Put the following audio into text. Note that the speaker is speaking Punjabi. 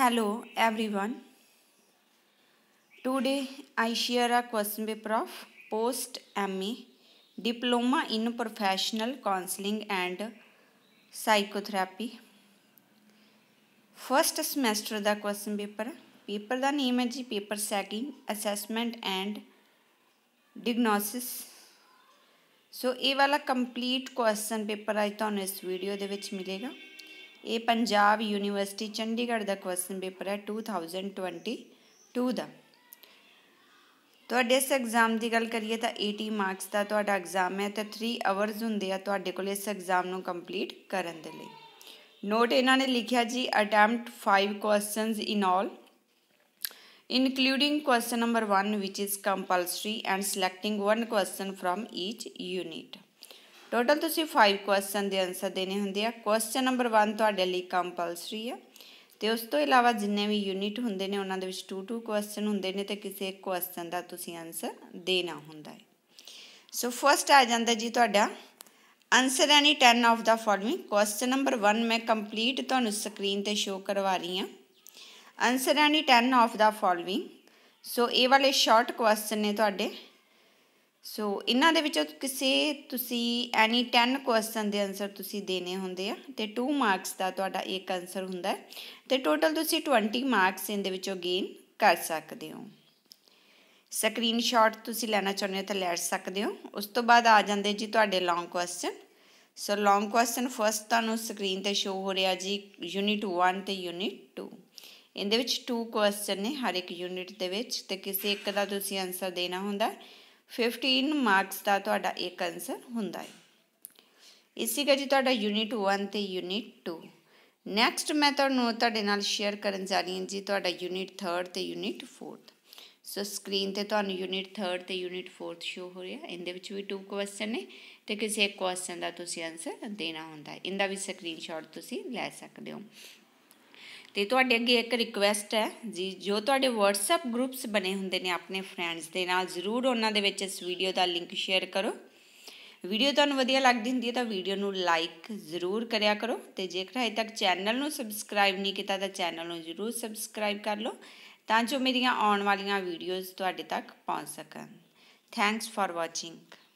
Hello everyone. Today I share a question paper of post ME Diploma in Professional Counseling and Psychotherapy. First semester the question paper paper the name ਹੈ ਜੀ paper setting assessment and diagnosis ਸੋ ਇਹ ਵਾਲਾ ਕੰਪਲੀਟ ਕੁਐਸਚਨ ਪੇਪਰ ਅੱਜ ਤੁਹਾਨੂੰ ਇਸ ਵੀਡੀਓ ਦੇ ਵਿੱਚ ਮਿਲੇਗਾ ਇਹ ਪੰਜਾਬ ਯੂਨੀਵਰਸਿਟੀ ਚੰਡੀਗੜ੍ਹ ਦਾ ਕੁਐਸਚਨ ਪੇਪਰ ਹੈ 2022 ਦਾ ਤੁਹਾਡੇ ਇਸ ਐਗਜ਼ਾਮ ਦੀ ਗੱਲ ਕਰੀਏ ਤਾਂ 80 ਮਾਰਕਸ ਦਾ ਤੁਹਾਡਾ ਐਗਜ਼ਾਮ ਹੈ ਤੇ 3 ਆਵਰਸ ਹੁੰਦੇ ਆ ਤੁਹਾਡੇ ਕੋਲ ਇਸ ਐਗਜ਼ਾਮ ਨੂੰ ਕੰਪਲੀਟ ਕਰਨ ਦੇ ਲਈ ਨੋਟ ਇਹਨਾਂ ਨੇ ਲਿਖਿਆ ਜੀ attempt 5 questions in all including question number 1 which is compulsory and selecting one question from each unit total ਤੁਸੀਂ 5 ਕੁਐਸਚਨ ਦੇ ਆਨਸਰ ਦੇਣੇ ਹੁੰਦੇ ਆ ਕੁਐਸਚਨ ਨੰਬਰ 1 ਤੁਹਾਡੇ ਲਈ ਕੰਪਲਸਰੀ ਆ ਤੇ ਉਸ ਤੋਂ ਇਲਾਵਾ ਜਿੰਨੇ ਵੀ ਯੂਨਿਟ ਹੁੰਦੇ ਨੇ ਉਹਨਾਂ ਦੇ ਵਿੱਚ 2 2 ਕੁਐਸਚਨ ਹੁੰਦੇ ਨੇ ਤੇ ਕਿਸੇ ਇੱਕ ਕੁਐਸਚਨ ਦਾ ਤੁਸੀਂ ਆਨਸਰ ਦੇਣਾ ਹੁੰਦਾ ਹੈ ਸੋ ਫਰਸਟ ਆ ਜਾਂਦਾ ਜੀ ਤੁਹਾਡਾ answer any 10 of the following question number 1 ਮੈਂ ਕੰਪਲੀਟ ਤੁਹਾਨੂੰ ਸਕਰੀਨ ਤੇ ਸ਼ੋ ਕਰਵਾ ਰਹੀ ਆ answer any 10 of the following so ਇਹ ਵਾਲੇ ਸ਼ਾਰਟ ਕੁਐਸਚਨ ਨੇ ਤੁਹਾਡੇ ਸੋ ਇਹਨਾਂ ਦੇ ਵਿੱਚੋਂ ਕਿਸੇ ਤੁਸੀਂ ਐਨੀ 10 ਕੁਐਸਚਨ ਦੇ ਆਨਸਰ ਤੁਸੀਂ ਦੇਣੇ ਹੁੰਦੇ ਆ ਤੇ 2 ਮਾਰਕਸ ਦਾ ਤੁਹਾਡਾ ਇੱਕ ਆਨਸਰ ਹੁੰਦਾ ਹੈ ਤੇ ਟੋਟਲ ਤੁਸੀਂ 20 ਮਾਰਕਸ ਇਹਦੇ ਵਿੱਚੋਂ ਗੇਨ ਕਰ ਸਕਦੇ ਹੋ ਸਕਰੀਨਸ਼ਾਟ ਤੁਸੀਂ ਲੈਣਾ ਚਾਹੁੰਦੇ ਹੋ ਤਾਂ ਲੈ ਸਕਦੇ ਹੋ ਉਸ ਤੋਂ ਬਾਅਦ ਆ ਜਾਂਦੇ ਜੀ ਤੁਹਾਡੇ long question so long question first ਤੁਹਾਨੂੰ ਸਕਰੀਨ ਤੇ ਸ਼ੋ ਹੋ ਰਿਹਾ ਜੀ ਯੂਨਿਟ 1 ਤੇ ਯੂਨਿਟ 2 ਇਹਦੇ ਵਿੱਚ 2 ਕੁਐਸਚਨ ਨੇ ਹਰ ਇੱਕ ਯੂਨਿਟ ਦੇ ਵਿੱਚ ਤੇ ਕਿਸੇ ਇੱਕ ਦਾ ਤੁਸੀਂ ਆਨਸਰ ਦੇਣਾ ਹੁੰਦਾ ਹੈ 15 ਮਾਰਕਸ ਦਾ ਤੁਹਾਡਾ ਇੱਕ ਆਨਸਰ ਹੁੰਦਾ ਹੈ ਇਸੇ ਕਰਕੇ ਤੁਹਾਡਾ ਯੂਨਿਟ 1 ਤੇ ਯੂਨਿਟ 2 ਨੈਕਸਟ ਮੈਂ ਤੁਹਾਨੂੰ ਤੁਹਾਡੇ ਨਾਲ ਸ਼ੇਅਰ ਕਰਨ ਜਾ ਰਹੀ ਹਾਂ ਜੀ ਤੁਹਾਡਾ ਯੂਨਿਟ 3 ਤੇ ਯੂਨਿਟ 4 ਸੋ ਸਕਰੀਨ ਤੇ ਤੁਹਾਨੂੰ ਯੂਨਿਟ 3 ਤੇ ਯੂਨਿਟ 4 ਸ਼ੋ ਹੋ ਰਿਹਾ ਇਹਦੇ ਵਿੱਚ ਵੀ ਟੂ ਕੁਐਸਚਨ ਨੇ ਤੇ ਕਿਸੇ ਇੱਕ ਕੁਐਸਚਨ ਦਾ ਤੁਸੀਂ ਆਨਸਰ ਦੇਣਾ ਹੁੰਦਾ ਹੈ ਇਹਦਾ ਵੀ ਸਕਰੀਨਸ਼ਾਟ ਤੁਸੀਂ ਲੈ ਸਕਦੇ ਹੋ ਤੇ ਤੁਹਾਡੇ ਅੱਗੇ ਇੱਕ ਰਿਕੁਐਸਟ ਹੈ ਜੀ ਜੋ ਤੁਹਾਡੇ WhatsApp ਗਰੁੱਪਸ ਬਣੇ ਹੁੰਦੇ ਨੇ ਆਪਣੇ ਫਰੈਂਡਸ ਦੇ ਨਾਲ ਜ਼ਰੂਰ ਉਹਨਾਂ ਦੇ ਵਿੱਚ ਇਸ ਵੀਡੀਓ ਦਾ ਲਿੰਕ ਸ਼ੇਅਰ ਕਰੋ ਵੀਡੀਓ ਤੁਹਾਨੂੰ ਵਧੀਆ ਲੱਗਦੀ ਹੁੰਦੀ ਹੈ ਤਾਂ ਵੀਡੀਓ ਨੂੰ ਲਾਈਕ ਜ਼ਰੂਰ ਕਰਿਆ ਕਰੋ ਤੇ ਜੇਕਰ ਹਜੇ ਤੱਕ ਚੈਨਲ ਨੂੰ ਸਬਸਕ੍ਰਾਈਬ ਨਹੀਂ ਕੀਤਾ ਤਾਂ ਚੈਨਲ ਨੂੰ ਜ਼ਰੂਰ ਸਬਸਕ੍ਰਾਈਬ ਕਰ ਲਓ ਤਾਂ ਜੋ ਮੇਰੀਆਂ ਆਉਣ ਵਾਲੀਆਂ ਵੀਡੀਓਜ਼ ਤੁਹਾਡੇ ਤੱਕ ਪਹੁੰਚ ਸਕਣ ਥੈਂਕਸ ਫਾਰ ਵਾਚਿੰਗ